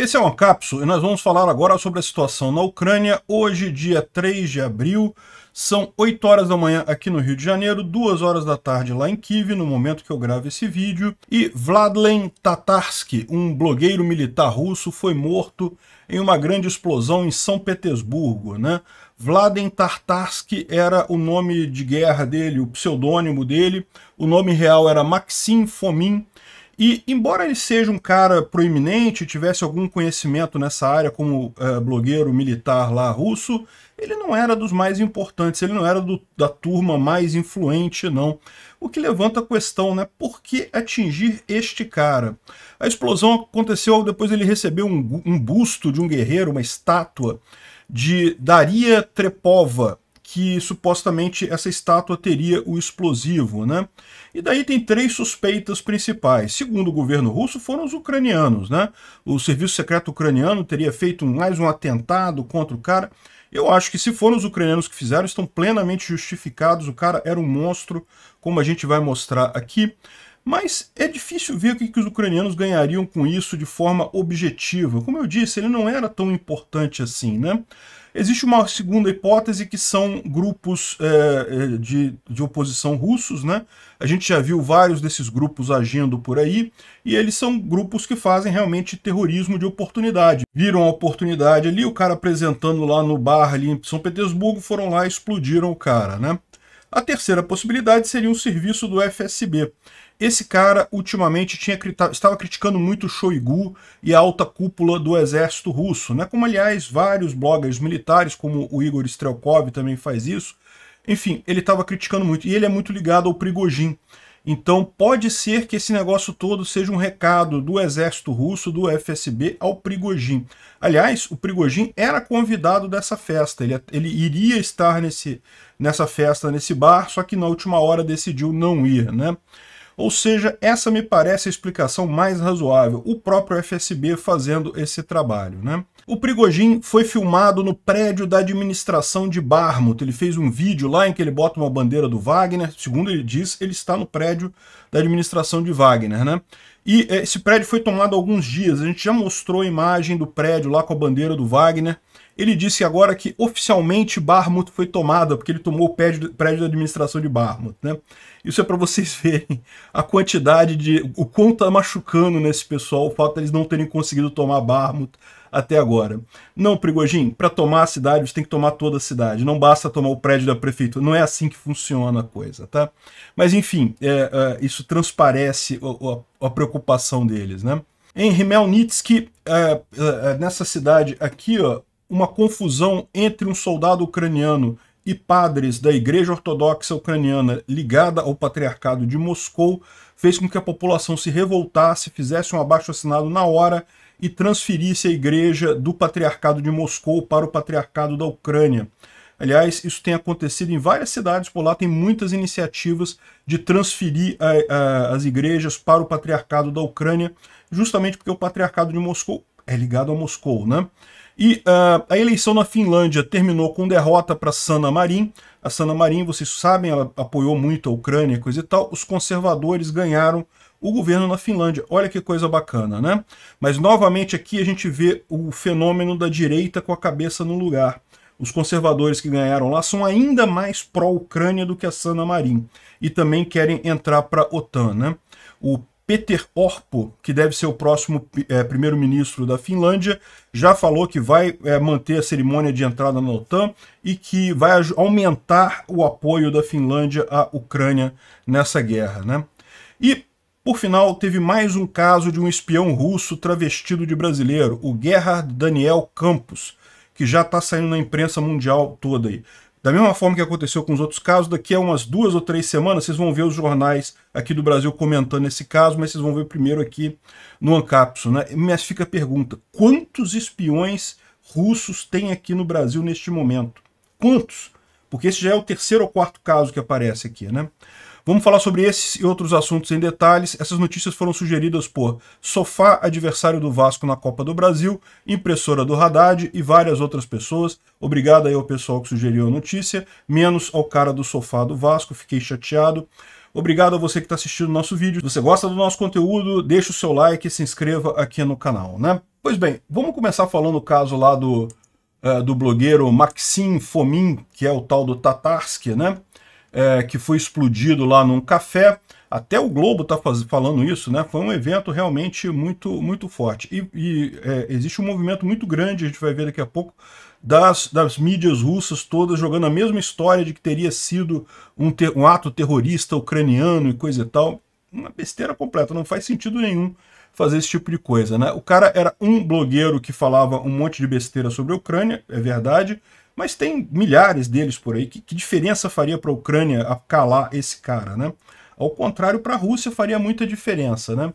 Esse é um cápsula e nós vamos falar agora sobre a situação na Ucrânia. Hoje, dia 3 de abril, são 8 horas da manhã aqui no Rio de Janeiro, 2 horas da tarde lá em Kiev, no momento que eu gravo esse vídeo. E Vladlen Tatarsky, um blogueiro militar russo, foi morto em uma grande explosão em São Petersburgo. Né? Vladlen Tatarsky era o nome de guerra dele, o pseudônimo dele. O nome real era Maxim Fomin. E, embora ele seja um cara proeminente, tivesse algum conhecimento nessa área como eh, blogueiro militar lá russo, ele não era dos mais importantes, ele não era do, da turma mais influente, não. O que levanta a questão, né? Por que atingir este cara? A explosão aconteceu depois ele recebeu um, um busto de um guerreiro, uma estátua, de Daria Trepova, que supostamente essa estátua teria o explosivo, né? E daí tem três suspeitas principais. Segundo o governo russo, foram os ucranianos, né? O serviço secreto ucraniano teria feito mais um atentado contra o cara. Eu acho que se foram os ucranianos que fizeram, estão plenamente justificados. O cara era um monstro, como a gente vai mostrar aqui. Mas é difícil ver o que, que os ucranianos ganhariam com isso de forma objetiva. Como eu disse, ele não era tão importante assim, né? Existe uma segunda hipótese que são grupos é, é, de, de oposição russos, né? A gente já viu vários desses grupos agindo por aí, e eles são grupos que fazem realmente terrorismo de oportunidade. Viram a oportunidade ali, o cara apresentando lá no bar ali em São Petersburgo, foram lá e explodiram o cara, né? A terceira possibilidade seria um serviço do FSB. Esse cara, ultimamente, tinha, estava criticando muito o Shoigu e a alta cúpula do exército russo, né? como, aliás, vários bloggers militares, como o Igor Strelkov também faz isso. Enfim, ele estava criticando muito, e ele é muito ligado ao Prigojin. Então pode ser que esse negócio todo seja um recado do exército russo, do FSB, ao Prigojin. Aliás, o Prigojin era convidado dessa festa, ele, é, ele iria estar nesse, nessa festa, nesse bar, só que na última hora decidiu não ir, né? Ou seja, essa me parece a explicação mais razoável, o próprio FSB fazendo esse trabalho. Né? O Prigojin foi filmado no prédio da administração de Barmut. Ele fez um vídeo lá em que ele bota uma bandeira do Wagner. Segundo ele diz, ele está no prédio da administração de Wagner. Né? E esse prédio foi tomado há alguns dias. A gente já mostrou a imagem do prédio lá com a bandeira do Wagner ele disse agora que oficialmente Barmouth foi tomada, porque ele tomou o prédio, prédio da administração de Barmouth. Né? Isso é para vocês verem a quantidade de. o quanto está machucando nesse pessoal o fato de eles não terem conseguido tomar Barmouth até agora. Não, Prigojin, para tomar a cidade você tem que tomar toda a cidade, não basta tomar o prédio da prefeitura, não é assim que funciona a coisa, tá? Mas enfim, é, é, isso transparece a, a, a preocupação deles, né? Em Rimelnitsk, é, é, é, nessa cidade aqui, ó, uma confusão entre um soldado ucraniano e padres da Igreja Ortodoxa Ucraniana ligada ao Patriarcado de Moscou fez com que a população se revoltasse, fizesse um abaixo-assinado na hora e transferisse a igreja do Patriarcado de Moscou para o Patriarcado da Ucrânia. Aliás, isso tem acontecido em várias cidades por lá, tem muitas iniciativas de transferir a, eh, a, eh, as igrejas para o Patriarcado da Ucrânia, justamente porque o Patriarcado de Moscou é ligado a Moscou, né? E uh, a eleição na Finlândia terminou com derrota para Sanna Marin. A Sanna Marin, vocês sabem, ela apoiou muito a Ucrânia, coisa e tal. Os conservadores ganharam o governo na Finlândia. Olha que coisa bacana, né? Mas novamente aqui a gente vê o fenômeno da direita com a cabeça no lugar. Os conservadores que ganharam lá são ainda mais pró-Ucrânia do que a Sanna Marin e também querem entrar para a OTAN, né? O Peter Orpo, que deve ser o próximo é, primeiro-ministro da Finlândia, já falou que vai é, manter a cerimônia de entrada na OTAN e que vai aumentar o apoio da Finlândia à Ucrânia nessa guerra. Né? E, por final, teve mais um caso de um espião russo travestido de brasileiro, o Gerhard Daniel Campos, que já está saindo na imprensa mundial toda aí. Da mesma forma que aconteceu com os outros casos, daqui a umas duas ou três semanas vocês vão ver os jornais aqui do Brasil comentando esse caso, mas vocês vão ver primeiro aqui no Ancapso. Né? Mas fica a pergunta, quantos espiões russos tem aqui no Brasil neste momento? Quantos? Porque esse já é o terceiro ou quarto caso que aparece aqui, né? Vamos falar sobre esses e outros assuntos em detalhes. Essas notícias foram sugeridas por Sofá, adversário do Vasco na Copa do Brasil, impressora do Haddad e várias outras pessoas. Obrigado aí ao pessoal que sugeriu a notícia, menos ao cara do Sofá do Vasco, fiquei chateado. Obrigado a você que está assistindo o nosso vídeo. Se você gosta do nosso conteúdo, deixa o seu like e se inscreva aqui no canal, né? Pois bem, vamos começar falando o caso lá do, uh, do blogueiro Maxim Fomin, que é o tal do Tatarsky, né? é, que foi explodido lá num café. Até o Globo está falando isso, né? Foi um evento realmente muito, muito forte. E, e é, existe um movimento muito grande, a gente vai ver daqui a pouco, das, das mídias russas todas jogando a mesma história de que teria sido um, ter, um ato terrorista ucraniano e coisa e tal. Uma besteira completa, não faz sentido nenhum fazer esse tipo de coisa, né? O cara era um blogueiro que falava um monte de besteira sobre a Ucrânia, é verdade, mas tem milhares deles por aí. Que, que diferença faria para a Ucrânia calar esse cara, né? Ao contrário, para a Rússia faria muita diferença, né?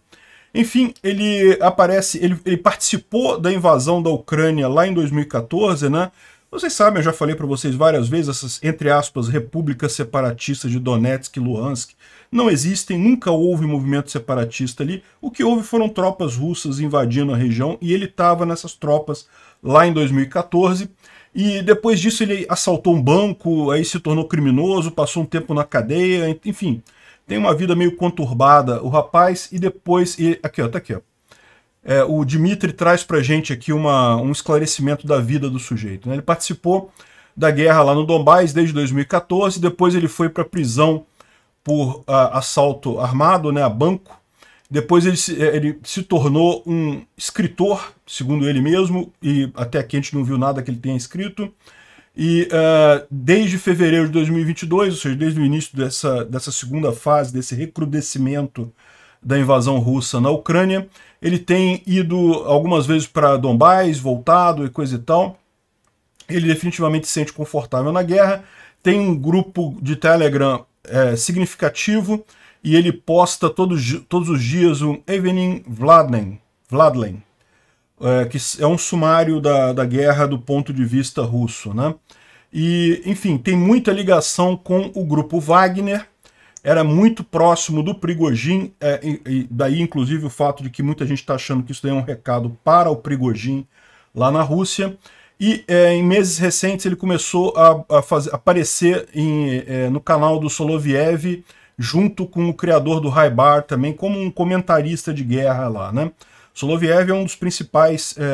Enfim, ele aparece, ele, ele participou da invasão da Ucrânia lá em 2014, né? Vocês sabem, eu já falei para vocês várias vezes, essas, entre aspas, repúblicas separatistas de Donetsk e Luhansk não existem, nunca houve movimento separatista ali. O que houve foram tropas russas invadindo a região e ele estava nessas tropas lá em 2014. E depois disso ele assaltou um banco, aí se tornou criminoso, passou um tempo na cadeia, enfim. Tem uma vida meio conturbada o rapaz e depois... aqui, ó, tá aqui, ó. É, o Dimitri traz pra gente aqui uma, um esclarecimento da vida do sujeito. Né? Ele participou da guerra lá no Dombás desde 2014, depois ele foi para prisão por uh, assalto armado né, a banco, depois ele se, eh, ele se tornou um escritor, segundo ele mesmo, e até aqui a gente não viu nada que ele tenha escrito. E uh, desde fevereiro de 2022, ou seja, desde o início dessa, dessa segunda fase, desse recrudescimento da invasão russa na Ucrânia, ele tem ido algumas vezes para Dombás, voltado e coisa e tal. Ele definitivamente se sente confortável na guerra, tem um grupo de Telegram é, significativo, e ele posta todos, todos os dias um Evening Vladlen, Vladlen é, que é um sumário da, da guerra do ponto de vista russo. Né? E, enfim, tem muita ligação com o grupo Wagner, era muito próximo do Prigogine, é, e daí inclusive o fato de que muita gente está achando que isso daí é um recado para o Prigogine lá na Rússia. E é, em meses recentes ele começou a, a fazer, aparecer em, é, no canal do Soloviev junto com o criador do Raibar também, como um comentarista de guerra lá, né? Soloviev é um dos principais é, é,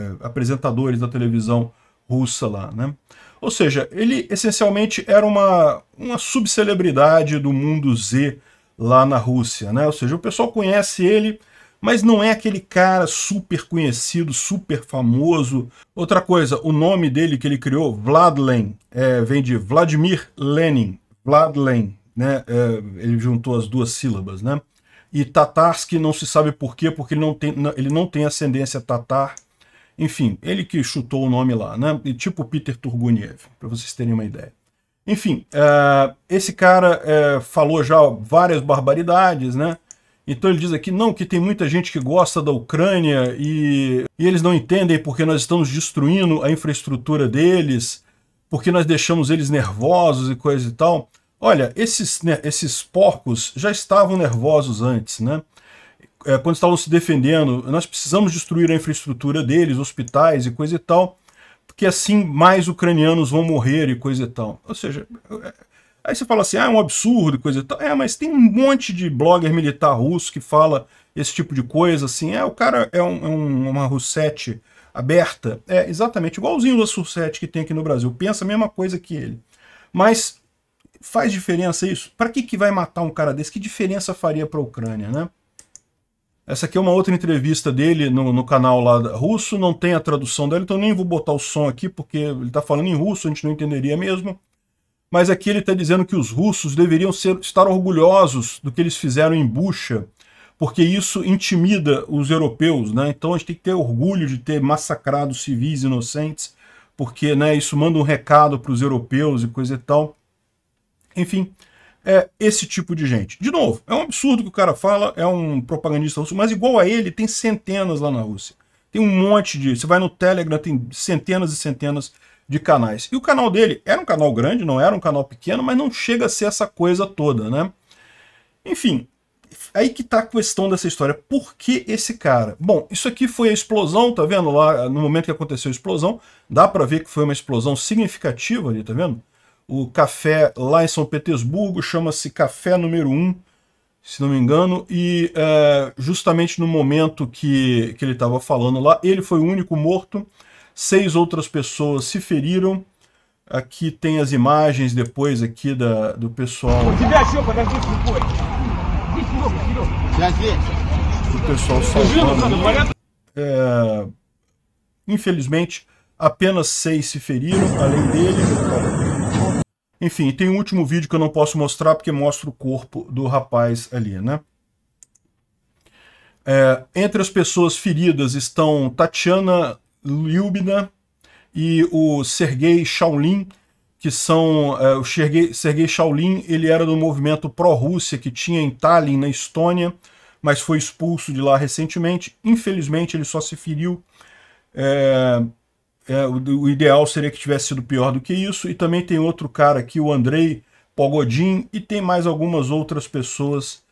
é, apresentadores da televisão russa lá, né? Ou seja, ele essencialmente era uma, uma subcelebridade do mundo Z lá na Rússia, né? Ou seja, o pessoal conhece ele, mas não é aquele cara super conhecido, super famoso. Outra coisa, o nome dele que ele criou, Vladlen, é, vem de Vladimir Lenin, Vladlen, né? É, ele juntou as duas sílabas, né? E Tatarsky não se sabe por quê, porque ele não tem, ele não tem ascendência tatar. Enfim, ele que chutou o nome lá, né? E tipo Peter Turguniev, para vocês terem uma ideia. Enfim, é, esse cara é, falou já várias barbaridades, né? Então ele diz aqui, não, que tem muita gente que gosta da Ucrânia e, e eles não entendem porque nós estamos destruindo a infraestrutura deles, porque nós deixamos eles nervosos e coisa e tal. Olha, esses, né, esses porcos já estavam nervosos antes, né? É, quando estavam se defendendo, nós precisamos destruir a infraestrutura deles, hospitais e coisa e tal, porque assim mais ucranianos vão morrer e coisa e tal. Ou seja, é, aí você fala assim, ah, é um absurdo e coisa e tal. É, mas tem um monte de blogger militar russo que fala esse tipo de coisa, assim, é, o cara é, um, é um, uma russete aberta, é exatamente igualzinho o da que tem aqui no Brasil, pensa a mesma coisa que ele. Mas Faz diferença isso? Para que, que vai matar um cara desse? Que diferença faria para a Ucrânia, né? Essa aqui é uma outra entrevista dele no, no, canal lá russo, não tem a tradução dela, então nem vou botar o som aqui, porque ele está falando em russo, a gente não entenderia mesmo. Mas aqui ele está dizendo que os russos deveriam ser, estar orgulhosos do que eles fizeram em Bucha, porque isso intimida os europeus, né? Então a gente tem que ter orgulho de ter massacrado civis inocentes, porque né, isso manda um recado para os europeus e coisa e tal. Enfim, é esse tipo de gente. De novo, é um absurdo que o cara fala, é um propagandista russo, mas igual a ele, tem centenas lá na Rússia. Tem um monte de. Você vai no Telegram, tem centenas e centenas de canais. E o canal dele era um canal grande, não era um canal pequeno, mas não chega a ser essa coisa toda, né? Enfim, aí que tá a questão dessa história. Por que esse cara? Bom, isso aqui foi a explosão, tá vendo? Lá no momento que aconteceu a explosão, dá para ver que foi uma explosão significativa ali, tá vendo? o café lá em São Petersburgo, chama-se Café Número 1, se não me engano, e é, justamente no momento que, que ele estava falando lá, ele foi o único morto, seis outras pessoas se feriram, aqui tem as imagens depois aqui da, do pessoal... O pessoal só. É, infelizmente, apenas seis se feriram, além dele... Enfim, tem um último vídeo que eu não posso mostrar porque mostra o corpo do rapaz ali, né? É, entre as pessoas feridas estão Tatiana Lyubina e o Sergei Shaolin, que são... É, o Sergei, Sergei Shaolin, ele era do movimento pró-Rússia que tinha em Tallinn, na Estônia, mas foi expulso de lá recentemente. Infelizmente, ele só se feriu... É, é, o, o, ideal seria que tivesse sido pior do que isso. E também tem outro cara aqui, o Andrei Pogodin, e tem mais algumas outras pessoas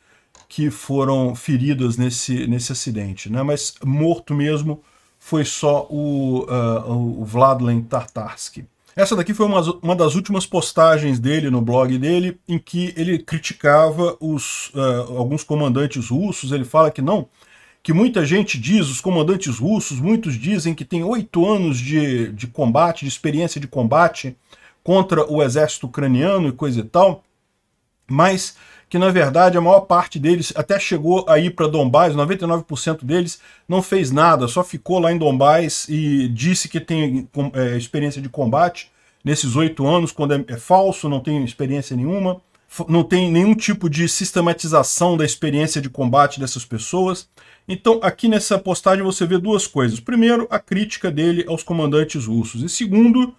que foram feridas nesse, nesse acidente. Né? Mas morto mesmo foi só o, uh, o Vladlen Tartarsky. Essa daqui foi uma, uma, das últimas postagens dele no blog dele, em que ele criticava os, uh, alguns comandantes russos. Ele fala que não, que muita gente diz, os comandantes russos, muitos dizem que tem oito anos de, de combate, de experiência de combate contra o exército ucraniano e coisa e tal, mas que na verdade a maior parte deles até chegou aí para Dombás, 99% deles não fez nada, só ficou lá em Dombás e disse que tem é, experiência de combate nesses oito anos, quando é, é falso, não tem experiência nenhuma não tem nenhum tipo de sistematização da experiência de combate dessas pessoas. Então, aqui nessa postagem você vê duas coisas. Primeiro, a crítica dele aos comandantes russos. E segundo,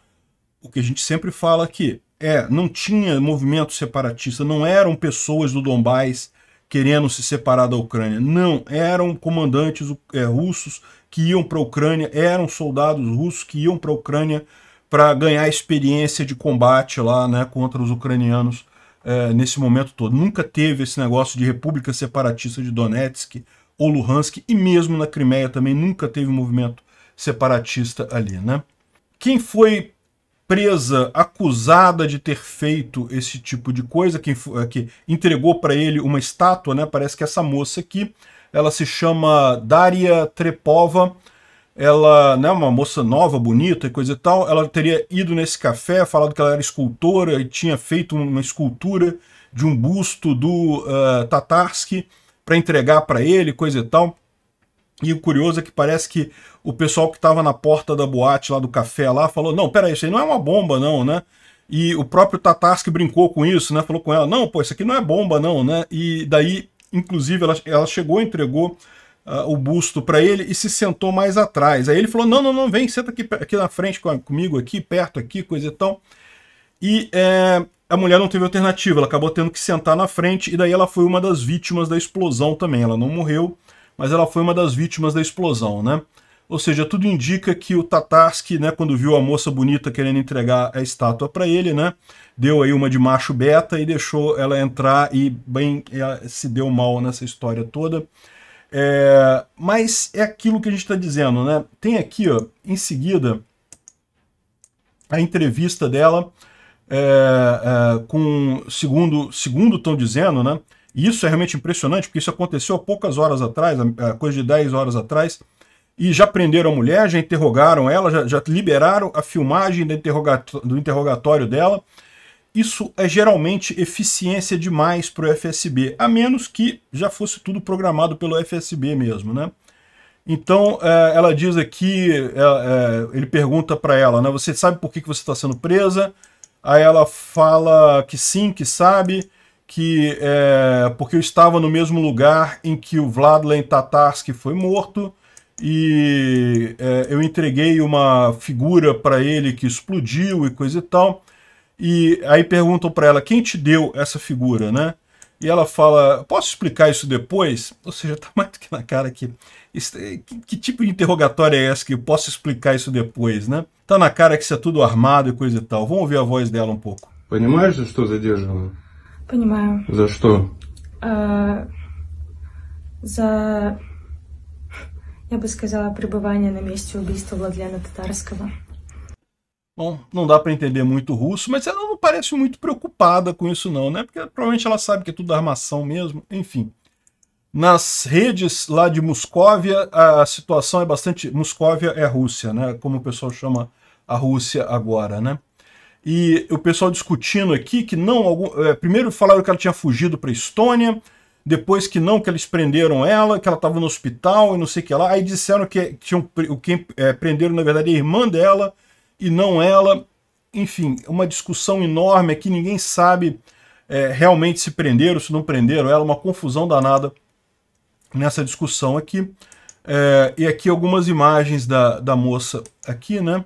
o que a gente sempre fala aqui, é, não tinha movimento separatista, não eram pessoas do Donbás querendo se separar da Ucrânia. Não, eram comandantes é, russos que iam para a Ucrânia, eram soldados russos que iam para a Ucrânia para ganhar experiência de combate lá né, contra os ucranianos é, nesse momento todo. Nunca teve esse negócio de república separatista de Donetsk ou Luhansk, e mesmo na Crimeia também nunca teve um movimento separatista ali. Né? Quem foi presa, acusada de ter feito esse tipo de coisa, quem que entregou para ele uma estátua, né? parece que essa moça aqui, ela se chama Daria Trepova, ela, né, uma moça nova, bonita e coisa e tal, ela teria ido nesse café, falado que ela era escultora e tinha feito uma escultura de um busto do uh, eh, Tatarsky, para entregar para ele, coisa e tal. E o curioso é que parece que o pessoal que estava na porta da boate lá do café lá falou: "Não, peraí, isso aí não é uma bomba não, né?" E o próprio Tatarsky brincou com isso, né? Falou com ela: "Não, pô, isso aqui não é bomba não, né?" E daí, inclusive, ela, ela chegou, entregou uh, o busto para ele e se sentou mais atrás. Aí ele falou: "Não, não, não, vem, senta aqui, aqui na frente comigo aqui, perto aqui, coisa e tal." E é, a mulher não teve alternativa, ela acabou tendo que sentar na frente e daí ela foi uma das vítimas da explosão também. Ela não morreu, mas ela foi uma das vítimas da explosão, né? Ou seja, tudo indica que o Tatarsky, né, quando viu a moça bonita querendo entregar a estátua para ele, né, deu aí uma de macho beta e deixou ela entrar e bem se deu mal nessa história toda. É, mas é aquilo que a gente está dizendo, né? Tem aqui, ó, em seguida, a entrevista dela é, é, com, segundo segundo estão dizendo, né? E isso é realmente impressionante, porque isso aconteceu há poucas horas atrás, coisa de 10 horas atrás, e já prenderam a mulher, já interrogaram ela, já, já liberaram a filmagem do, do interrogatório dela. Isso é geralmente eficiência demais para o FSB, a menos que já fosse tudo programado pelo FSB mesmo, né? Então, é, ela diz aqui, é, é, ele pergunta para ela, né, você sabe por que, que você está sendo presa? Aí ela fala que sim, que sabe, que é, porque eu estava no mesmo lugar em que o Vladlen Tatarski foi morto e é, eu entreguei uma figura para ele que explodiu e coisa e tal. E aí perguntam para ela quem te deu essa figura, né? e ela fala: Posso explicar isso depois? Ou seja, está mais do que na cara que, que, que. tipo de interrogatório é essa que eu posso explicar isso depois, né? Tá na cara que isso é tudo armado e coisa e tal. Vamos ouvir a voz dela um pouco. Понимаешь, за что задержана? Понимаю. За что? А, за, я бы сказала, пребывание на месте убийства Владлена Татарского. Bom, não dá para entender muito russo, mas ela não parece muito preocupada com isso não, né? Porque provavelmente ela sabe que é tudo armação mesmo, enfim. Nas redes lá de Moscóvia, a situação é bastante... Moscóvia é Rússia, né? Como o pessoal chama a Rússia agora, né? E o pessoal discutindo aqui que não... Algum, é, primeiro falaram que ela tinha fugido para Estônia, depois que não, que eles prenderam ela, que ela estava no hospital e não sei o que lá. Aí disseram que tinham, o que é, prenderam, na verdade, a irmã dela, e não ela. Enfim, uma discussão enorme aqui, ninguém sabe é, realmente se prenderam, se não prenderam ela, uma confusão danada nessa discussão aqui. É, e aqui algumas imagens da, da moça aqui, né?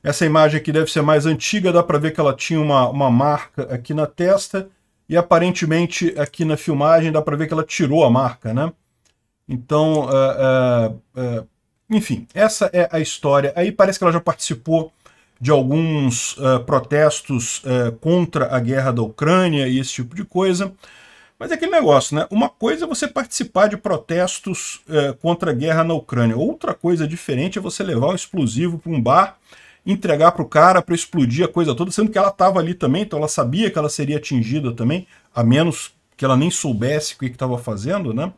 Essa imagem aqui deve ser mais antiga, dá para ver que ela tinha uma, uma marca aqui na testa e aparentemente aqui na filmagem dá para ver que ela tirou a marca, né? Então, uh, uh, uh, enfim, essa é a história. Aí parece que ela já participou de alguns uh, protestos uh, contra a guerra da Ucrânia e esse tipo de coisa. Mas é aquele negócio, né? Uma coisa é você participar de protestos uh, contra a guerra na Ucrânia. Outra coisa diferente é você levar um explosivo para um bar, entregar para o cara para explodir a coisa toda, sendo que ela estava ali também, então ela sabia que ela seria atingida também, a menos que ela nem soubesse o que estava fazendo, né?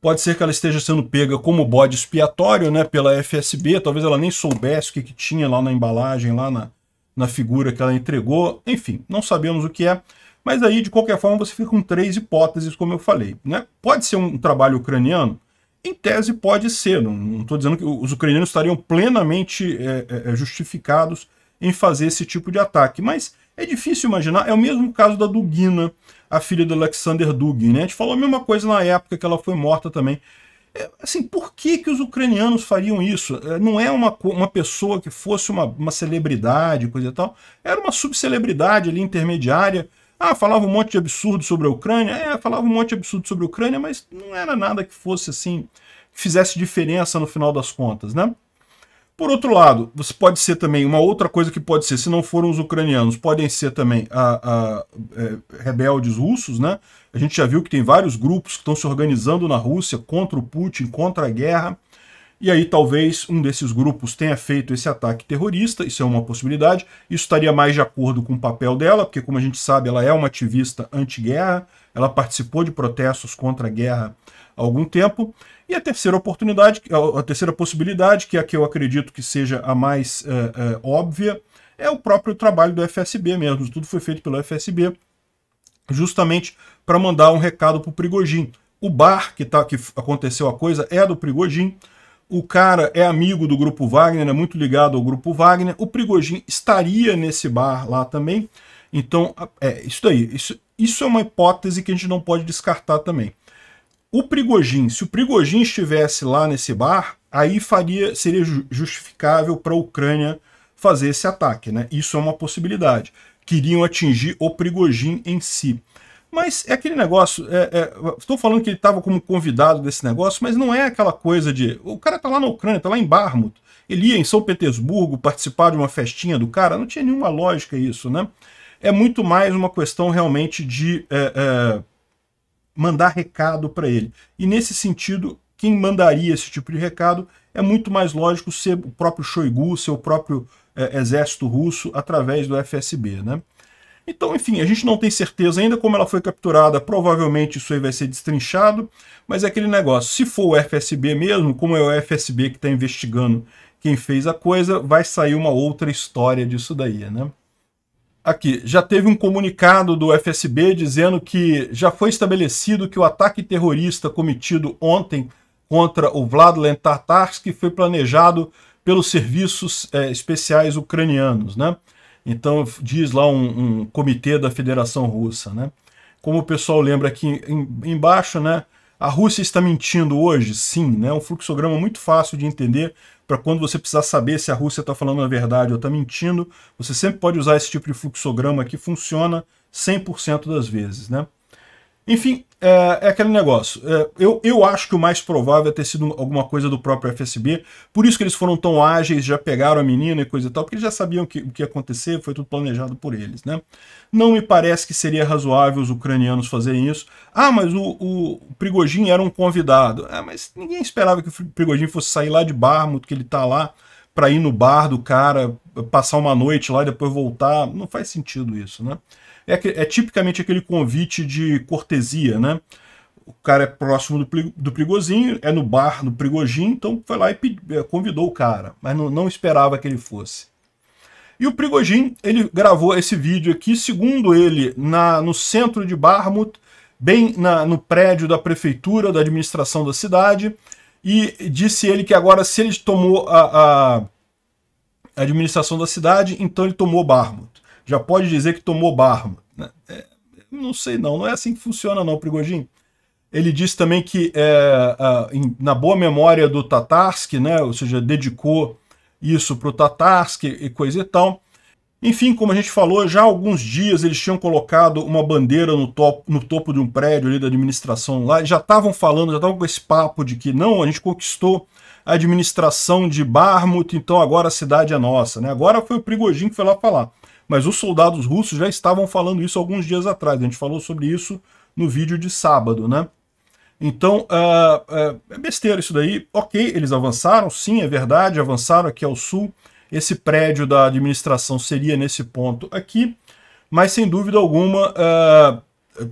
Pode ser que ela esteja sendo pega como bode expiatório né, pela FSB, talvez ela nem soubesse o que, que tinha lá na embalagem, lá na, na figura que ela entregou. Enfim, não sabemos o que é. Mas aí, de qualquer forma, você fica com três hipóteses, como eu falei. Né? Pode ser um trabalho ucraniano? Em tese, pode ser. Não estou dizendo que os ucranianos estariam plenamente é, é, é, justificados em fazer esse tipo de ataque. Mas é difícil imaginar. É o mesmo caso da Dugina a filha do Alexander Dugin. Né? A gente falou a mesma coisa na época que ela foi morta também. É, assim, por que, que os ucranianos fariam isso? É, não é uma, uma pessoa que fosse uma, uma celebridade, coisa e tal. Era uma subcelebridade ali intermediária. Ah, falava um monte de absurdo sobre a Ucrânia. É, falava um monte de absurdo sobre a Ucrânia, mas não era nada que fosse assim, que fizesse diferença no final das contas, né? Por outro lado, você pode ser também, uma outra coisa que pode ser, se não foram os ucranianos, podem ser também a, ah, a, ah, é, rebeldes russos, né? A gente já viu que tem vários grupos que estão se organizando na Rússia contra o Putin, contra a guerra. E aí talvez um desses grupos tenha feito esse ataque terrorista, isso é uma possibilidade. Isso estaria mais de acordo com o papel dela, porque como a gente sabe, ela é uma ativista anti-guerra, ela participou de protestos contra a guerra há algum tempo. E a terceira oportunidade, a terceira possibilidade, que é a que eu acredito que seja a mais é, é, óbvia, é o próprio trabalho do FSB mesmo. Tudo foi feito pelo FSB justamente para mandar um recado para o Prigojin. O bar que, tá, que aconteceu a coisa é do Prigojin. O cara é amigo do grupo Wagner, é muito ligado ao grupo Wagner. O Prigojin estaria nesse bar lá também. Então, é isso daí. Isso, isso é uma hipótese que a gente não pode descartar também. O Prigojin, se o Prigojin estivesse lá nesse bar, aí faria, seria justificável para a Ucrânia fazer esse ataque, né? Isso é uma possibilidade. Queriam atingir o Prigojin em si. Mas é aquele negócio. Estou é, é, falando que ele estava como convidado desse negócio, mas não é aquela coisa de. O cara está lá na Ucrânia, está lá em Barmut. Ele ia em São Petersburgo participar de uma festinha do cara. Não tinha nenhuma lógica isso, né? É muito mais uma questão realmente de. É, é mandar recado para ele. E nesse sentido, quem mandaria esse tipo de recado é muito mais lógico ser o próprio Shoigu, ser o próprio é, exército russo, através do FSB. Né? Então, enfim, a gente não tem certeza ainda como ela foi capturada, provavelmente isso aí vai ser destrinchado, mas é aquele negócio, se for o FSB mesmo, como é o FSB que está investigando quem fez a coisa, vai sair uma outra história disso daí, né? Aqui, já teve um comunicado do FSB dizendo que já foi estabelecido que o ataque terrorista cometido ontem contra o Vladimir Tartarsky foi planejado pelos serviços é, especiais ucranianos, né? Então, diz lá um, um, comitê da Federação Russa, né? Como o pessoal lembra aqui em, embaixo, né? A Rússia está mentindo hoje? Sim, né? É um fluxograma muito fácil de entender para quando você precisar saber se a Rússia está falando a verdade ou está mentindo. Você sempre pode usar esse tipo de fluxograma que funciona 100% das vezes, né? Enfim, é, é aquele negócio. É, eu, eu acho que o mais provável é ter sido alguma coisa do próprio FSB. Por isso que eles foram tão ágeis, já pegaram a menina e coisa e tal, porque eles já sabiam que, o que ia acontecer, foi tudo planejado por eles. Né? Não me parece que seria razoável os ucranianos fazerem isso. Ah, mas o, o era um convidado. Ah, mas ninguém esperava que o Prigogine fosse sair lá de Barmut, que ele está lá para ir no bar do cara, passar uma noite lá e depois voltar. Não faz sentido isso, né? É, é tipicamente aquele convite de cortesia, né? O cara é próximo do, do Prigozinho, é no bar do Prigojinho, então foi lá e é, convidou o cara, mas não, não esperava que ele fosse. E o Prigojin, ele gravou esse vídeo aqui, segundo ele, na, no centro de Barmut, bem na, no prédio da prefeitura, da administração da cidade, e disse ele que agora, se ele tomou a, a administração da cidade, então ele tomou Barmut já pode dizer que tomou barro. Né? É, não sei não, não é assim que funciona não, Prigogine. Ele disse também que é, a, em, na boa memória do Tatarsky, né, ou seja, dedicou isso para o Tatarsky e coisa e tal. Enfim, como a gente falou, já há alguns dias eles tinham colocado uma bandeira no topo, no topo de um prédio ali da administração lá, já estavam falando, já estavam com esse papo de que não, a gente conquistou a administração de Barmut, então agora a cidade é nossa. Né? Agora foi o Prigogine que foi lá falar. Mas os soldados russos já estavam falando isso alguns dias atrás. A gente falou sobre isso no vídeo de sábado, né? Então, uh, uh, é besteira isso daí. Ok, eles avançaram, sim, é verdade, avançaram aqui ao sul. Esse prédio da administração seria nesse ponto aqui, mas sem dúvida alguma uh,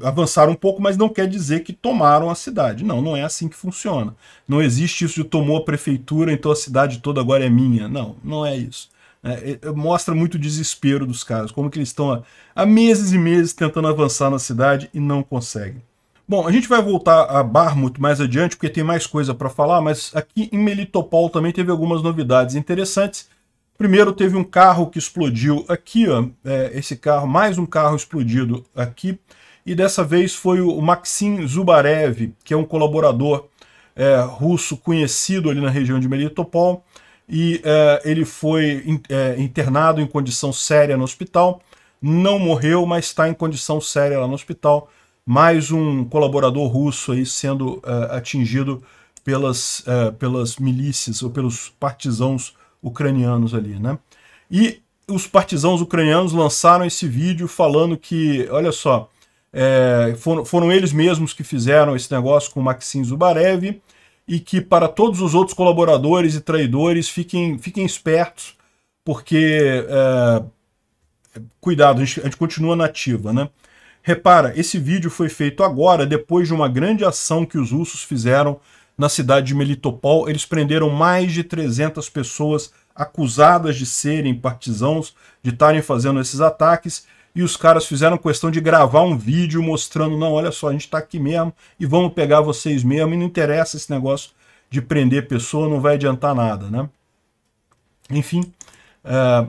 avançaram um pouco, mas não quer dizer que tomaram a cidade. Não, não é assim que funciona. Não existe isso de tomou a prefeitura, então a cidade toda agora é minha. Não, não é isso. Né, mostra muito o desespero dos caras, como que eles estão há meses e meses tentando avançar na cidade e não conseguem. Bom, a gente vai voltar a Barmut mais adiante, porque tem mais coisa para falar, mas aqui em Melitopol também teve algumas novidades interessantes. Primeiro teve um carro que explodiu aqui, ó, é, esse carro, mais um carro explodido aqui, e dessa vez foi o Maxim Zubarev, que é um colaborador é, russo conhecido ali na região de Melitopol, e uh, ele foi in, uh, internado em condição séria no hospital. Não morreu, mas está em condição séria lá no hospital. Mais um colaborador russo aí sendo uh, atingido pelas, pelas milícias ou pelos partisãos ucranianos ali, né? E os partisãos ucranianos lançaram esse vídeo falando que, olha só, é, foram, foram, eles mesmos que fizeram esse negócio com Maxim Zubarev, e que para todos os outros colaboradores e traidores fiquem, fiquem espertos, porque, é, cuidado, a gente, a gente continua nativa, né? Repara, esse vídeo foi feito agora, depois de uma grande ação que os russos fizeram na cidade de Melitopol. Eles prenderam mais de 300 pessoas acusadas de serem partisãos, de estarem fazendo esses ataques, e os caras fizeram questão de gravar um vídeo mostrando, não, olha só, a gente tá aqui mesmo e vamos pegar vocês mesmo e não interessa esse negócio de prender pessoa, não vai adiantar nada, né? Enfim, é,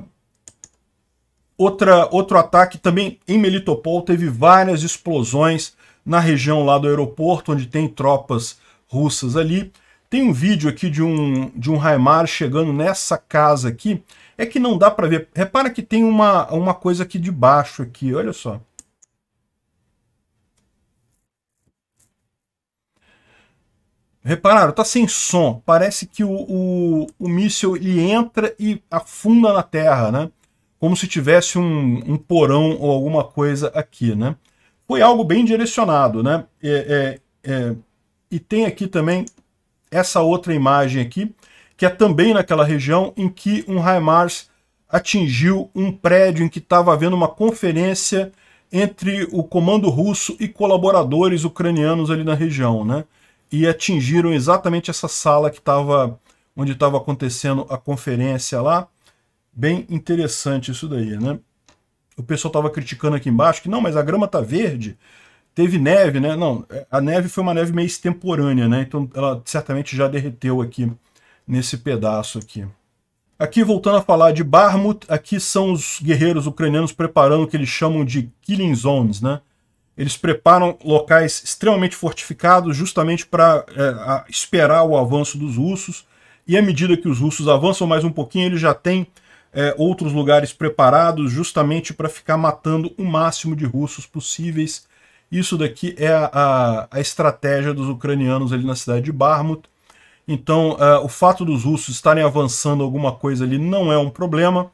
outra, outro ataque também em Melitopol teve várias explosões na região lá do aeroporto, onde tem tropas russas ali. Tem um vídeo aqui de um, de um Raimar chegando nessa casa aqui, é que não dá para ver. Repara que tem uma, uma coisa aqui de baixo aqui, olha só. Repararam? Tá sem som. Parece que o, o, o míssil ele entra e afunda na terra, né? Como se tivesse um, um porão ou alguma coisa aqui, né? Foi algo bem direcionado, né? É, é, é. E tem aqui também essa outra imagem aqui, que é também naquela região em que um HIMARS atingiu um prédio em que estava havendo uma conferência entre o comando russo e colaboradores ucranianos ali na região, né? E atingiram exatamente essa sala que estava onde estava acontecendo a conferência lá. Bem interessante isso daí, né? O pessoal estava criticando aqui embaixo que não, mas a grama tá verde. Teve neve, né? Não, é, a neve foi uma neve meio extemporânea, né? Então ela certamente já derreteu aqui nesse pedaço aqui. Aqui, voltando a falar de Barmut, aqui são os guerreiros ucranianos preparando o que eles chamam de killing zones, né? Eles preparam locais extremamente fortificados justamente para é, esperar o avanço dos russos. E à medida que os russos avançam mais um pouquinho, eles já têm é, outros lugares preparados justamente para ficar matando o máximo de russos possíveis. Isso daqui é a, a, a estratégia dos ucranianos ali na cidade de Barmut. Então, uh, o fato dos russos estarem avançando alguma coisa ali não é um problema.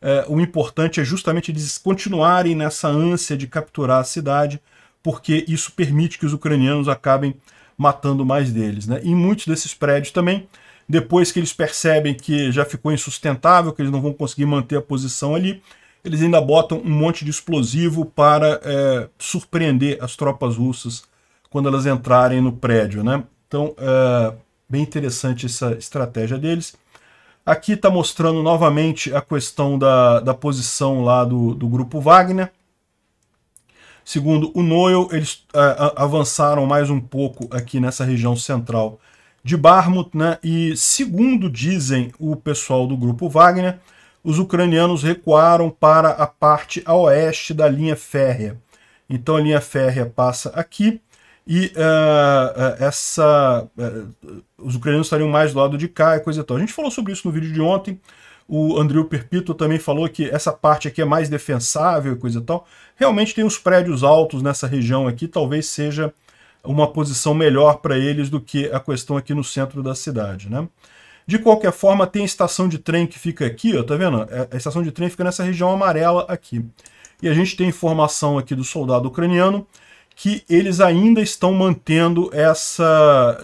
Uh, o importante é justamente eles continuarem nessa ânsia de capturar a cidade, porque isso permite que os ucranianos acabem matando mais deles. Né? Em muitos desses prédios também, depois que eles percebem que já ficou insustentável, que eles não vão conseguir manter a posição ali, eles ainda botam um monte de explosivo para é, surpreender as tropas russas quando elas entrarem no prédio. Né? Então, é, Bem interessante essa estratégia deles. Aqui está mostrando novamente a questão da, da posição lá do, do grupo Wagner. Segundo o Noel, eles é, avançaram mais um pouco aqui nessa região central de Barmut, né? E segundo dizem o pessoal do grupo Wagner, os ucranianos recuaram para a parte a oeste da linha férrea. Então a linha férrea passa aqui e uh, essa, uh, os ucranianos estariam mais do lado de cá, coisa e tal. A gente falou sobre isso no vídeo de ontem. O Andrew Perpito também falou que essa parte aqui é mais defensável, coisa e tal. Realmente tem uns prédios altos nessa região aqui, talvez seja uma posição melhor para eles do que a questão aqui no centro da cidade, né? De qualquer forma, tem a estação de trem que fica aqui, ó, tá vendo? A estação de trem fica nessa região amarela aqui. E a gente tem informação aqui do soldado ucraniano que eles ainda estão mantendo essa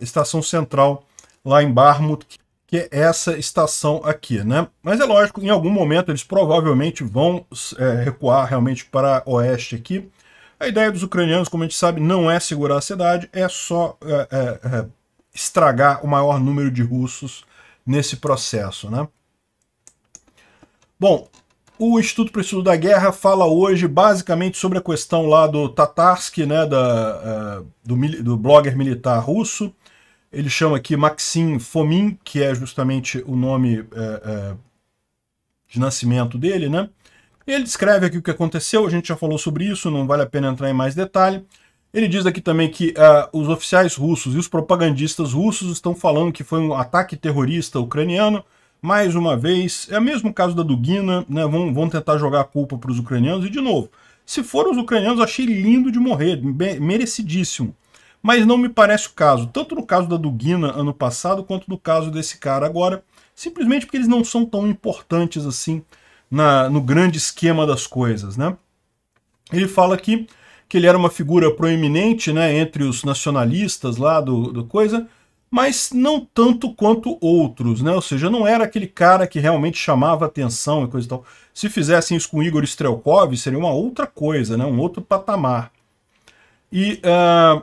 estação central lá em Barmouth, que é essa estação aqui, né? Mas é lógico, em algum momento eles provavelmente vão é, recuar realmente para oeste aqui. A ideia dos ucranianos, como a gente sabe, não é segurar a cidade, é só é, é, é estragar o maior número de russos nesse processo, né? Bom, o Instituto para o Estudo da Guerra fala hoje basicamente sobre a questão lá do Tatarsky, né, da, uh, do, do, blogger militar russo. Ele chama aqui Maxim Fomin, que é justamente o nome uh, uh, de nascimento dele, né? Ele descreve aqui o que aconteceu, a gente já falou sobre isso, não vale a pena entrar em mais detalhe. Ele diz aqui também que uh, os oficiais russos e os propagandistas russos estão falando que foi um ataque terrorista ucraniano mais uma vez, é o mesmo caso da Dugina, né? Vão, vão tentar jogar a culpa para os ucranianos, e de novo, se foram os ucranianos, achei lindo de morrer, merecidíssimo. Mas não me parece o caso, tanto no caso da Dugina ano passado, quanto no caso desse cara agora, simplesmente porque eles não são tão importantes assim na, no grande esquema das coisas, né? Ele fala aqui que ele era uma figura proeminente né, entre os nacionalistas lá do, do coisa, mas não tanto quanto outros, né? Ou seja, não era aquele cara que realmente chamava atenção e coisa e tal. Se fizessem isso com Igor Strelkov, seria uma outra coisa, né? Um outro patamar. E uh,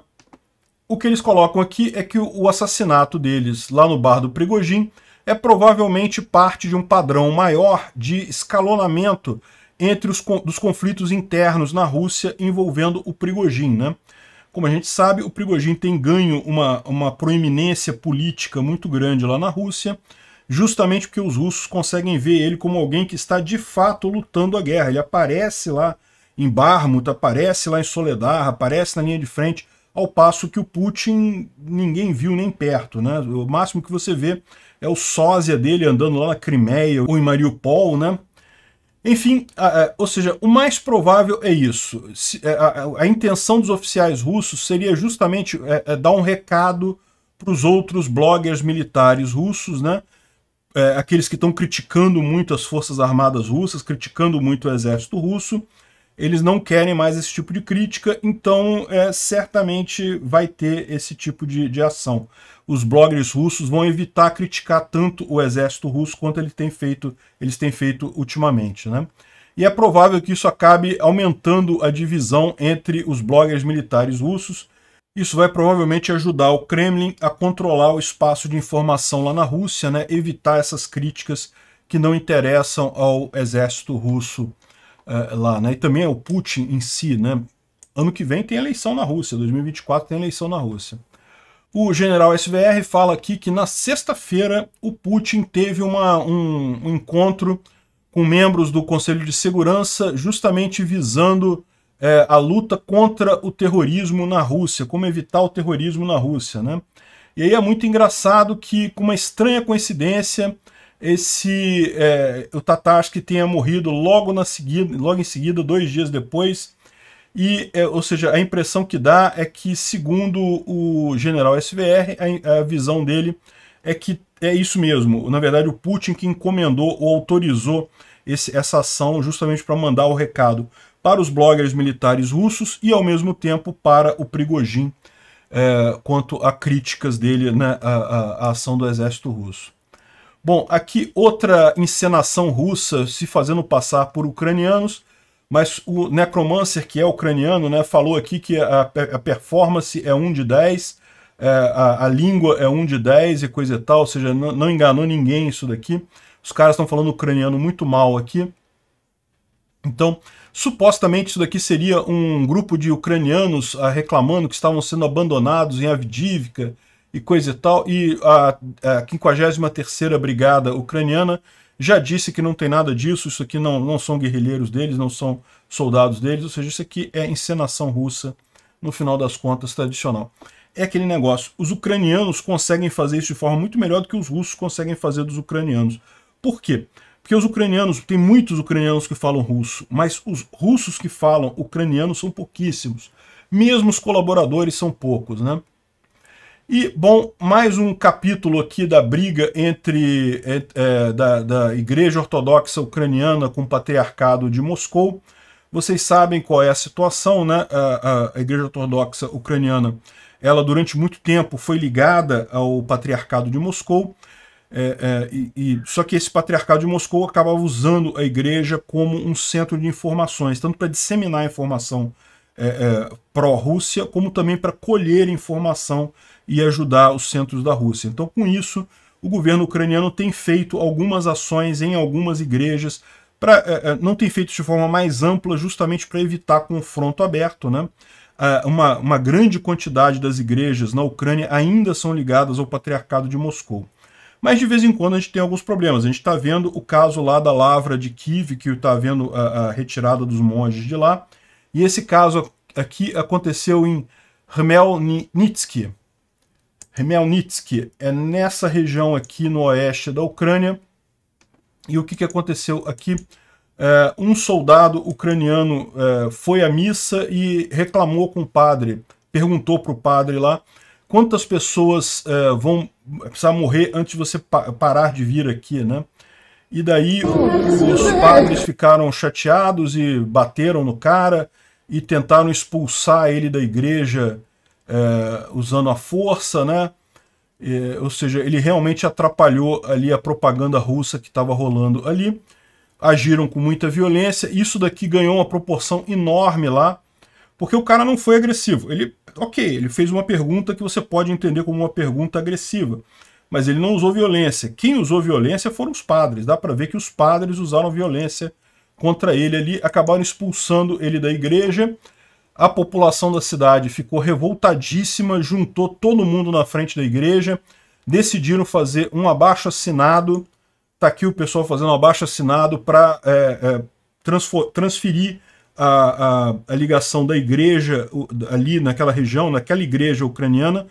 o que eles colocam aqui é que o assassinato deles lá no bar do Prigojin é provavelmente parte de um padrão maior de escalonamento entre os dos conflitos internos na Rússia envolvendo o Prigojin, né? Como a gente sabe, o Prigogine tem ganho uma, uma proeminência política muito grande lá na Rússia, justamente porque os russos conseguem ver ele como alguém que está de fato lutando a guerra. Ele aparece lá em Barmut, aparece lá em Soledar, aparece na linha de frente, ao passo que o Putin ninguém viu nem perto. Né? O máximo que você vê é o sósia dele andando lá na Crimeia ou em Mariupol, né? Enfim, ou seja, o mais provável é isso. a, intenção dos oficiais russos seria justamente é, é, dar um recado para os outros bloggers militares russos, né? É, aqueles que estão criticando muito as forças armadas russas, criticando muito o exército russo, eles não querem mais esse tipo de crítica, então é, certamente vai ter esse tipo de, de ação os bloggers russos vão evitar criticar tanto o exército russo quanto ele tem feito, eles têm feito ultimamente. Né? E é provável que isso acabe aumentando a divisão entre os bloggers militares russos. Isso vai provavelmente ajudar o Kremlin a controlar o espaço de informação lá na Rússia, né? evitar essas críticas que não interessam ao exército russo uh, lá. Né? E também ao Putin em si. Né? Ano que vem tem eleição na Rússia, 2024 tem eleição na Rússia. O general SVR fala aqui que na sexta-feira o Putin teve uma, um, um, encontro com membros do Conselho de Segurança justamente visando é, a luta contra o terrorismo na Rússia, como evitar o terrorismo na Rússia. Né? E aí é muito engraçado que, com uma estranha coincidência, esse é, o Tatarsky tenha morrido logo, na seguida, logo em seguida, dois dias depois, e, é, ou seja, a impressão que dá é que, segundo o general SVR, a, a visão dele é que é isso mesmo. Na verdade, o Putin que encomendou ou autorizou esse, essa ação justamente para mandar o recado para os bloggers militares russos e, ao mesmo tempo, para o Prigojin, é, quanto a críticas dele à, né, à, ação do exército russo. Bom, aqui outra encenação russa se fazendo passar por ucranianos mas o Necromancer, que é ucraniano, né, falou aqui que a, a performance é 1 de 10, é, a, a, língua é 1 de 10 e coisa e tal, ou seja, não, não enganou ninguém isso daqui. Os caras estão falando ucraniano muito mal aqui. Então, supostamente isso daqui seria um grupo de ucranianos ah, reclamando que estavam sendo abandonados em Avdivka e coisa e tal, e a, a 53ª Brigada Ucraniana já disse que não tem nada disso, isso aqui não, não são guerrilheiros deles, não são soldados deles, ou seja, isso aqui é encenação russa, no final das contas, tradicional. É aquele negócio, os ucranianos conseguem fazer isso de forma muito melhor do que os russos conseguem fazer dos ucranianos. Por quê? Porque os ucranianos, tem muitos ucranianos que falam russo, mas os russos que falam ucraniano são pouquíssimos. Mesmo os colaboradores são poucos, né? E, bom, mais um capítulo aqui da briga entre é, da, da Igreja Ortodoxa Ucraniana com o Patriarcado de Moscou. Vocês sabem qual é a situação, né? A, a, Igreja Ortodoxa Ucraniana, ela durante muito tempo foi ligada ao Patriarcado de Moscou, é, é, e, e, só que esse patriarcado de Moscou acabava usando a igreja como um centro de informações, tanto para disseminar informação é, é pró-Rússia, como também para colher informação e ajudar os centros da Rússia. Então, com isso, o governo ucraniano tem feito algumas ações em algumas igrejas, pra, eh, eh, não tem feito de forma mais ampla, justamente para evitar confronto aberto. Né? Ah, uma, uma grande quantidade das igrejas na Ucrânia ainda são ligadas ao Patriarcado de Moscou. Mas de vez em quando a gente tem alguns problemas. A gente está vendo o caso lá da Lavra de Kiev, que está vendo a, a, retirada dos monges de lá. E esse caso aqui aconteceu em Hmelnitsky, Khmelnytsky, é nessa região aqui no oeste da Ucrânia. E o que, que aconteceu aqui? É, um soldado ucraniano é, foi à missa e reclamou com o padre, perguntou para o padre lá, quantas pessoas é, vão precisar morrer antes de você pa parar de vir aqui, né? E daí os padres ficaram chateados e bateram no cara e tentaram expulsar ele da igreja é, usando a força, né? É, ou seja, ele realmente atrapalhou ali a propaganda russa que estava rolando ali. Agiram com muita violência. Isso daqui ganhou uma proporção enorme lá, porque o cara não foi agressivo. Ele, ok, ele fez uma pergunta que você pode entender como uma pergunta agressiva, mas ele não usou violência. Quem usou violência foram os padres. Dá para ver que os padres usaram violência contra ele ali, acabaram expulsando ele da igreja a população da cidade ficou revoltadíssima, juntou todo mundo na frente da igreja, decidiram fazer um abaixo assinado. Está aqui o pessoal fazendo um abaixo assinado para é, é, transferir a, a, a, ligação da igreja ali naquela região, naquela igreja ucraniana,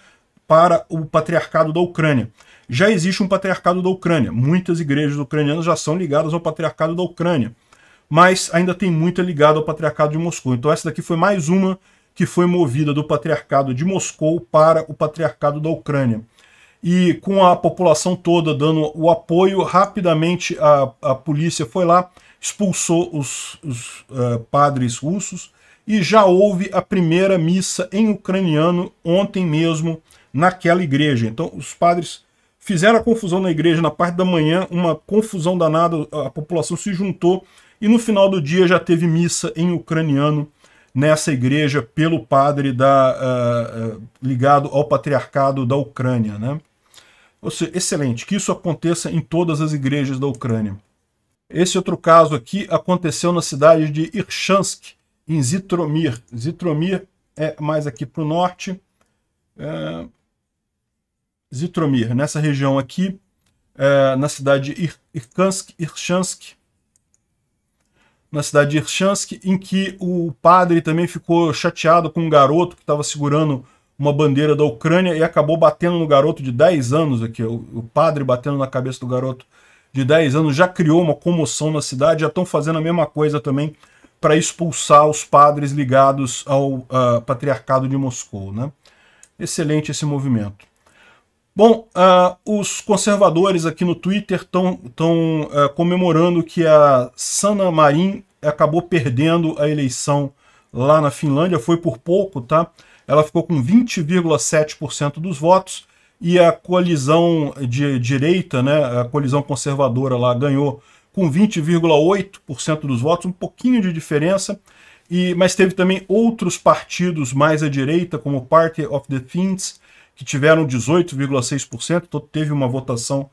para o patriarcado da Ucrânia. Já existe um patriarcado da Ucrânia. Muitas igrejas ucranianas já são ligadas ao patriarcado da Ucrânia mas ainda tem muito ligado ao patriarcado de Moscou. Então essa daqui foi mais uma que foi movida do patriarcado de Moscou para o patriarcado da Ucrânia. E com a população toda dando o apoio, rapidamente a, a polícia foi lá, expulsou os, os uh, padres russos e já houve a primeira missa em ucraniano ontem mesmo naquela igreja. Então os padres fizeram a confusão na igreja na parte da manhã, uma confusão danada, a população se juntou e no final do dia já teve missa em ucraniano nessa igreja pelo padre da, uh, ligado ao patriarcado da Ucrânia. Né? Ou seja, excelente, que isso aconteça em todas as igrejas da Ucrânia. Esse outro caso aqui aconteceu na cidade de Irchansk, em Zitromir. Zitromir é mais aqui para o norte. É... Zitromir, nessa região aqui, é, na cidade de Ir Irchansk, na cidade de Irshansk, em que o padre também ficou chateado com um garoto que estava segurando uma bandeira da Ucrânia e acabou batendo no garoto de 10 anos aqui. O, o padre batendo na cabeça do garoto de 10 anos já criou uma comoção na cidade, já estão fazendo a mesma coisa também para expulsar os padres ligados ao uh, patriarcado de Moscou. Né? Excelente esse movimento. Bom, uh, os conservadores aqui no Twitter estão uh, ah, comemorando que a Sanna Marin acabou perdendo a eleição lá na Finlândia, foi por pouco, tá? Ela ficou com 20,7% dos votos e a coalizão de direita, né, a coalizão conservadora lá ganhou com 20,8% dos votos, um pouquinho de diferença, e, mas teve também outros partidos mais à direita, como Party of the Finns, que tiveram 18,6%, então teve uma votação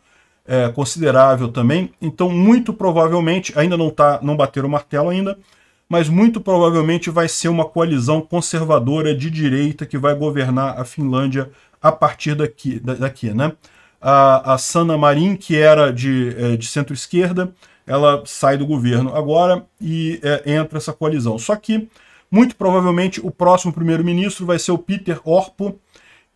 é, considerável também. Então, muito provavelmente, ainda não, tá, não bateram o martelo ainda, mas muito provavelmente vai ser uma coalizão conservadora de direita que vai governar a Finlândia a partir daqui. daqui né? a, a Sanna Marin, que era de, é, de centro-esquerda, ela sai do governo agora e é, entra essa coalizão. Só que, muito provavelmente, o próximo primeiro-ministro vai ser o Peter Orpo,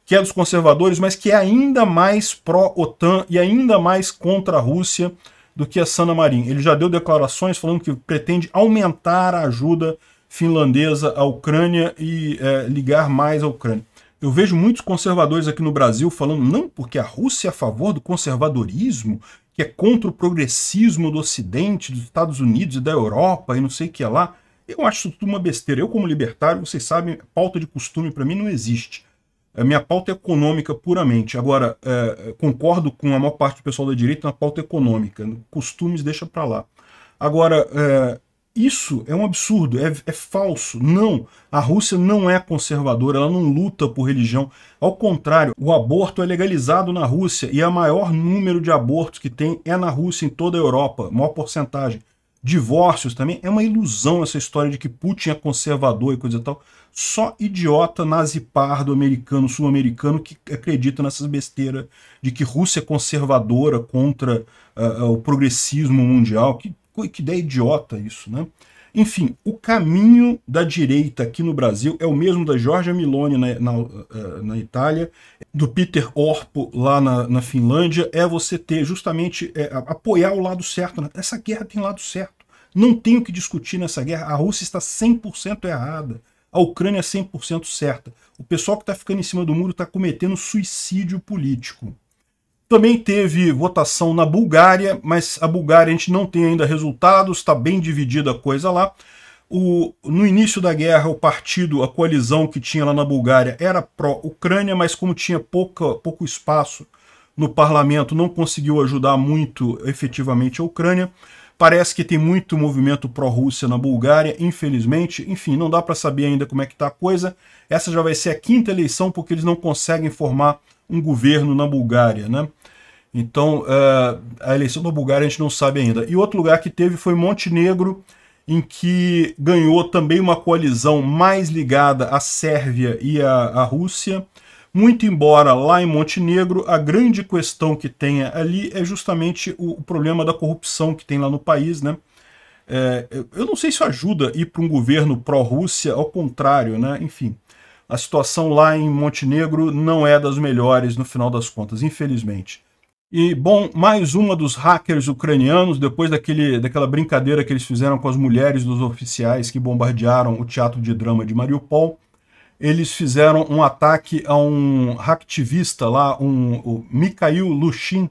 que é dos conservadores, mas que é ainda mais pró-OTAN e ainda mais contra a Rússia do que a Sanna Marin. Ele já deu declarações falando que pretende aumentar a ajuda finlandesa à Ucrânia e é, ligar mais à Ucrânia. Eu vejo muitos conservadores aqui no Brasil falando não porque a Rússia é a favor do conservadorismo, que é contra o progressismo do Ocidente, dos Estados Unidos e da Europa e não sei o que é lá. Eu acho isso tudo uma besteira. Eu, como libertário, vocês sabem, pauta de costume para mim não existe. A minha pauta é econômica puramente. Agora, é, concordo com a maior parte do pessoal da direita na pauta econômica. Costumes deixa para lá. Agora, é, isso é um absurdo, é, é, falso. Não, a Rússia não é conservadora, ela não luta por religião. Ao contrário, o aborto é legalizado na Rússia e é o maior número de abortos que tem é na Rússia, em toda a Europa, maior porcentagem divórcios também. É uma ilusão essa história de que Putin é conservador e coisa e tal. Só idiota nazi pardo americano, sul-americano que acredita nessas besteiras de que Rússia é conservadora contra uh, o progressismo mundial. Que, que ideia idiota isso, né? Enfim, o caminho da direita aqui no Brasil é o mesmo da Giorgia Meloni na, na, ah, na Itália, do Peter Orpo lá na, na Finlândia, é você ter justamente é, apoiar o lado certo. Né? Essa guerra tem lado certo. Não tem o que discutir nessa guerra. A Rússia está 100% errada. A Ucrânia é 100% certa. O pessoal que está ficando em cima do muro está cometendo suicídio político. Também teve votação na Bulgária, mas a Bulgária a gente não tem ainda resultados, está bem dividida a coisa lá. O, no início da guerra, o partido, a coalizão que tinha lá na Bulgária era pró-Ucrânia, mas como tinha pouca, pouco espaço no parlamento, não conseguiu ajudar muito efetivamente a Ucrânia. Parece que tem muito movimento pró-Rússia na Bulgária, infelizmente. Enfim, não dá para saber ainda como é que está a coisa. Essa já vai ser a quinta eleição porque eles não conseguem formar um governo na Bulgária, né? Então, uh, a eleição da Bulgária a gente não sabe ainda. E outro lugar que teve foi Montenegro, em que ganhou também uma coalizão mais ligada à Sérvia e à, à Rússia. Muito embora lá em Montenegro a grande questão que tenha ali é justamente o, o problema da corrupção que tem lá no país, né? É, eu não sei se ajuda ir para um governo pró-Rússia, ao contrário, né? Enfim, a situação lá em Montenegro não é das melhores no final das contas, infelizmente. E, bom, mais uma dos hackers ucranianos, depois daquele, daquela brincadeira que eles fizeram com as mulheres dos oficiais que bombardearam o teatro de drama de Mariupol, eles fizeram um ataque a um hacktivista lá, um, o Mikhail Lushin,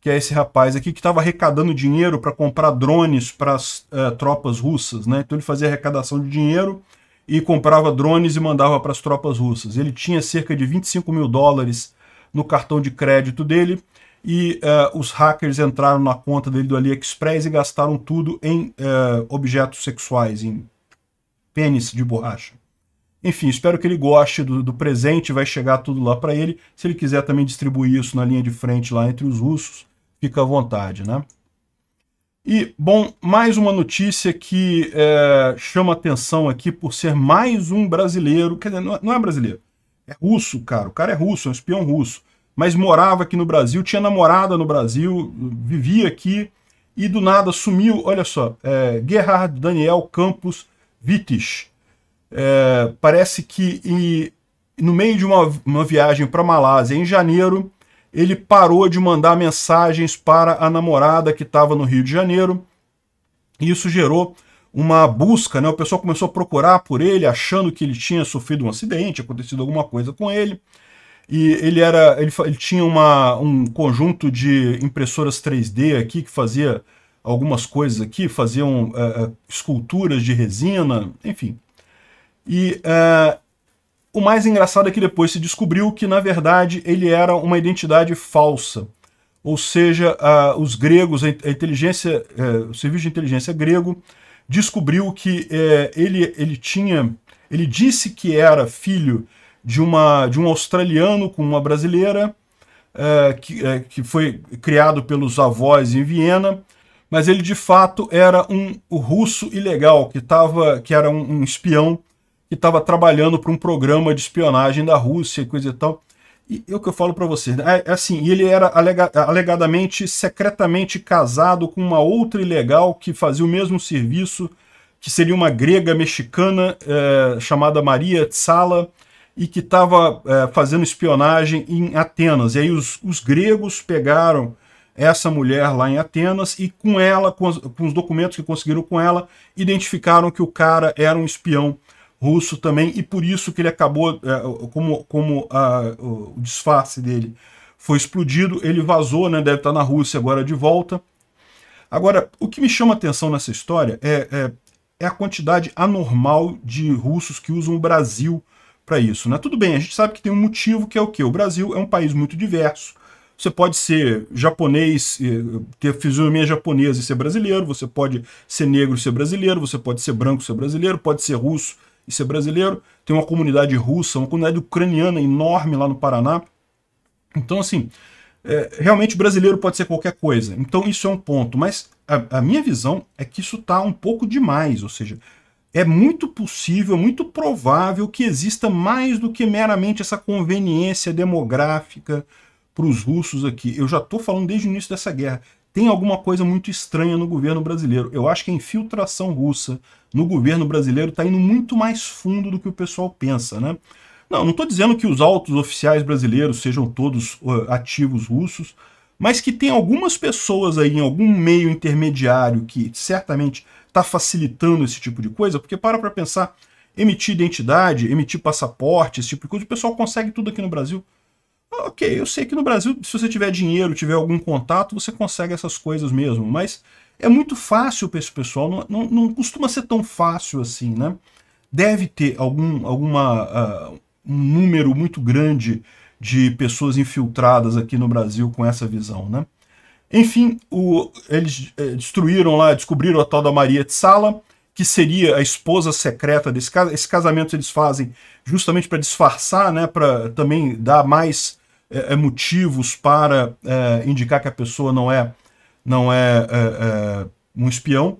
que é esse rapaz aqui que estava arrecadando dinheiro para comprar drones para as eh, tropas russas, né? Então ele fazia arrecadação de dinheiro e comprava drones e mandava para as tropas russas. Ele tinha cerca de 25 mil dólares no cartão de crédito dele e uh, os hackers entraram na conta dele do AliExpress e gastaram tudo em uh, objetos sexuais, em pênis de borracha. Enfim, espero que ele goste do, do presente, vai chegar tudo lá para ele. Se ele quiser também distribuir isso na linha de frente lá entre os russos, fica à vontade, né? E, bom, mais uma notícia que é, chama atenção aqui por ser mais um brasileiro, quer dizer, não é, é brasileiro, é russo, cara, o cara é russo, é um espião russo, mas morava aqui no Brasil, tinha namorada no Brasil, vivia aqui e do nada sumiu, olha só, é, Gerhard Daniel Campos Vittes, é, parece que no meio de uma, uma viagem para Malásia, em janeiro, ele parou de mandar mensagens para a namorada que estava no Rio de Janeiro. E isso gerou uma busca, né? O pessoal começou a procurar por ele, achando que ele tinha sofrido um acidente, acontecido alguma coisa com ele. E ele era, ele, ele tinha uma, um conjunto de impressoras 3D aqui que fazia algumas coisas aqui, faziam é, é, esculturas de resina, enfim. E uh, o mais engraçado é que depois se descobriu que, na verdade, ele era uma identidade falsa. Ou seja, uh, os gregos, a inteligência, uh, o serviço de inteligência grego, descobriu que é, ele, ele tinha. Ele disse que era filho de, uma, de um australiano com uma brasileira, que, que foi criado pelos avós em Viena, mas ele de fato era um russo ilegal, que, tava, que era um, um espião que estava trabalhando para um programa de espionagem da Rússia e coisa e tal. E é o que eu falo para vocês. Né? É, é assim, ele era alega, alegadamente, secretamente casado com uma outra ilegal que fazia o mesmo serviço, que seria uma grega mexicana é, chamada Maria Tsala, e que estava é, fazendo espionagem em Atenas. E aí os, os gregos pegaram essa mulher lá em Atenas e com ela, com os, com os documentos que conseguiram com ela, identificaram que o cara era um espião russo também, e por isso que ele acabou, é, como, como a, o disfarce dele foi explodido, ele vazou, né, deve estar na Rússia agora de volta. Agora, o que me chama atenção nessa história é, é, é a quantidade anormal de russos que usam o Brasil para isso. Né? Tudo bem, a gente sabe que tem um motivo que é o que O Brasil é um país muito diverso, você pode ser japonês, ter fisionomia japonesa e ser brasileiro, você pode ser negro e ser brasileiro, você pode ser branco e ser brasileiro, pode ser russo ser brasileiro, tem uma comunidade russa, uma comunidade ucraniana enorme lá no Paraná. Então, assim, é, realmente brasileiro pode ser qualquer coisa. Então, isso é um ponto. Mas a, a minha visão é que isso está um pouco demais, ou seja, é muito possível, muito provável que exista mais do que meramente essa conveniência demográfica para os russos aqui. Eu já estou falando desde o início dessa guerra tem alguma coisa muito estranha no governo brasileiro. Eu acho que a infiltração russa no governo brasileiro está indo muito mais fundo do que o pessoal pensa, né? Não, não estou dizendo que os altos oficiais brasileiros sejam todos uh, ativos russos, mas que tem algumas pessoas aí em algum meio intermediário que certamente está facilitando esse tipo de coisa, porque para para pensar, emitir identidade, emitir passaporte, esse tipo de coisa, o pessoal consegue tudo aqui no Brasil. Ah, ok, eu sei que no Brasil, se você tiver dinheiro, tiver algum contato, você consegue essas coisas mesmo, mas é muito fácil para esse pessoal, não, não, não, costuma ser tão fácil assim, né? Deve ter algum alguma, uh, um número muito grande de pessoas infiltradas aqui no Brasil com essa visão, né? Enfim, o, eles é, destruíram lá, descobriram a tal da Maria de Sala, que seria a esposa secreta desse casamento. Esse casamento eles fazem justamente para disfarçar, né, para também dar mais é, é, motivos para é, indicar que a pessoa não é, não é, é, é um espião.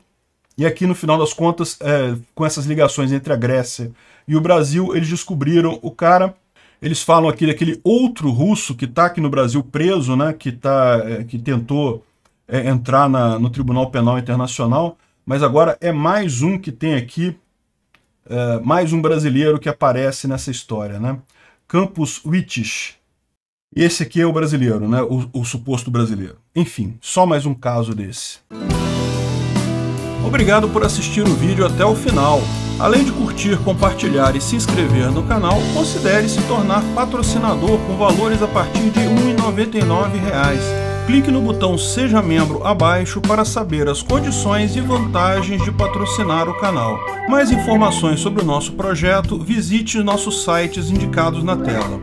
E aqui, no final das contas, é, com essas ligações entre a Grécia e o Brasil, eles descobriram o cara. Eles falam aqui daquele outro russo que está aqui no Brasil preso, né, que, tá, que tentou entrar na, no Tribunal Penal Internacional, mas agora é mais um que tem aqui, mais um brasileiro que aparece nessa história. Né? Campos Wittich, e esse aqui é o brasileiro, né? O, o, suposto brasileiro. Enfim, só mais um caso desse. Obrigado por assistir o vídeo até o final. Além de curtir, compartilhar e se inscrever no canal, considere se tornar patrocinador com valores a partir de R$ 1,99 clique no botão Seja Membro abaixo para saber as condições e vantagens de patrocinar o canal. Mais informações sobre o nosso projeto, visite nossos sites indicados na tela.